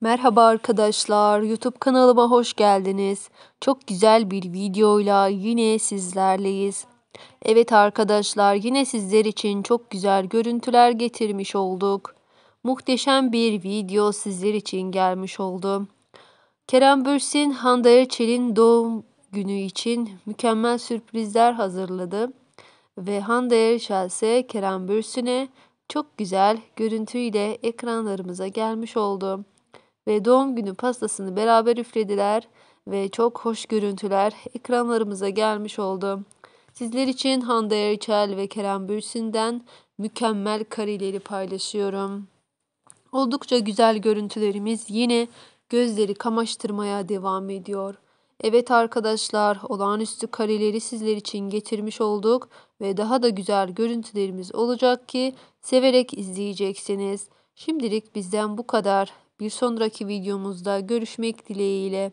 Merhaba arkadaşlar, YouTube kanalıma hoş geldiniz. Çok güzel bir videoyla yine sizlerleyiz. Evet arkadaşlar, yine sizler için çok güzel görüntüler getirmiş olduk. Muhteşem bir video sizler için gelmiş oldu. Kerem Bürsin, Hande Erçel'in doğum günü için mükemmel sürprizler hazırladı. Ve Hande Erçel ise Kerem Bürsin'e çok güzel görüntüyle ekranlarımıza gelmiş oldu ve doğum günü pastasını beraber üflediler ve çok hoş görüntüler ekranlarımıza gelmiş oldu. Sizler için Hande Erçel ve Kerem Bürsin'den mükemmel kareleri paylaşıyorum. Oldukça güzel görüntülerimiz yine gözleri kamaştırmaya devam ediyor. Evet arkadaşlar, olağanüstü kareleri sizler için getirmiş olduk ve daha da güzel görüntülerimiz olacak ki severek izleyeceksiniz. Şimdilik bizden bu kadar. Bir sonraki videomuzda görüşmek dileğiyle.